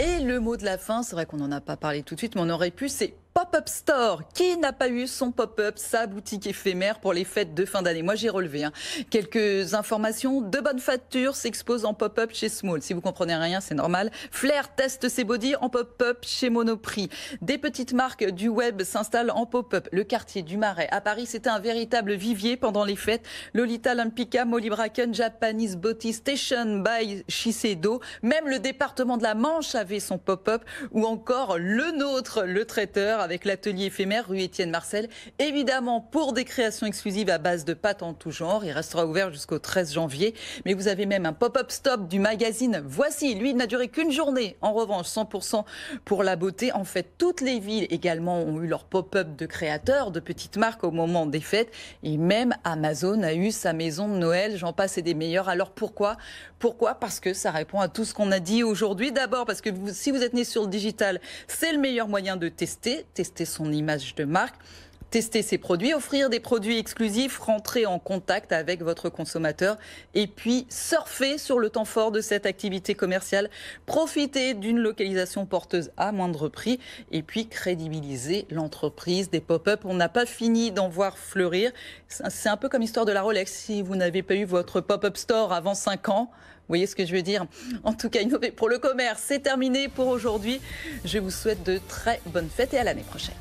Et le mot de la fin, c'est vrai qu'on n'en a pas parlé tout de suite, mais on aurait pu, c'est pop-up store. Qui n'a pas eu son pop-up, sa boutique éphémère pour les fêtes de fin d'année Moi, j'ai relevé hein. quelques informations. De bonnes factures s'exposent en pop-up chez Small. Si vous comprenez rien, c'est normal. Flair teste ses body en pop-up chez Monoprix. Des petites marques du web s'installent en pop-up. Le quartier du Marais à Paris, c'était un véritable vivier pendant les fêtes. Lolita Olympica, Molly Bracken, Japanese Body Station by Shiseido. Même le département de la Manche avait son pop-up ou encore le nôtre, le traiteur avec l'atelier éphémère rue Étienne Marcel. Évidemment, pour des créations exclusives à base de pâtes en tout genre. Il restera ouvert jusqu'au 13 janvier. Mais vous avez même un pop-up stop du magazine. Voici, lui, il n'a duré qu'une journée. En revanche, 100% pour la beauté. En fait, toutes les villes également ont eu leur pop-up de créateurs, de petites marques au moment des fêtes. Et même Amazon a eu sa maison de Noël. J'en passe et des meilleurs. Alors pourquoi Pourquoi Parce que ça répond à tout ce qu'on a dit aujourd'hui. D'abord, parce que si vous êtes né sur le digital, c'est le meilleur moyen de tester, tester son image de marque tester ses produits, offrir des produits exclusifs, rentrer en contact avec votre consommateur et puis surfer sur le temps fort de cette activité commerciale, profiter d'une localisation porteuse à moindre prix et puis crédibiliser l'entreprise des pop-up. On n'a pas fini d'en voir fleurir. C'est un peu comme l'histoire de la Rolex. Si vous n'avez pas eu votre pop-up store avant 5 ans, vous voyez ce que je veux dire En tout cas, innover pour le commerce, c'est terminé pour aujourd'hui. Je vous souhaite de très bonnes fêtes et à l'année prochaine.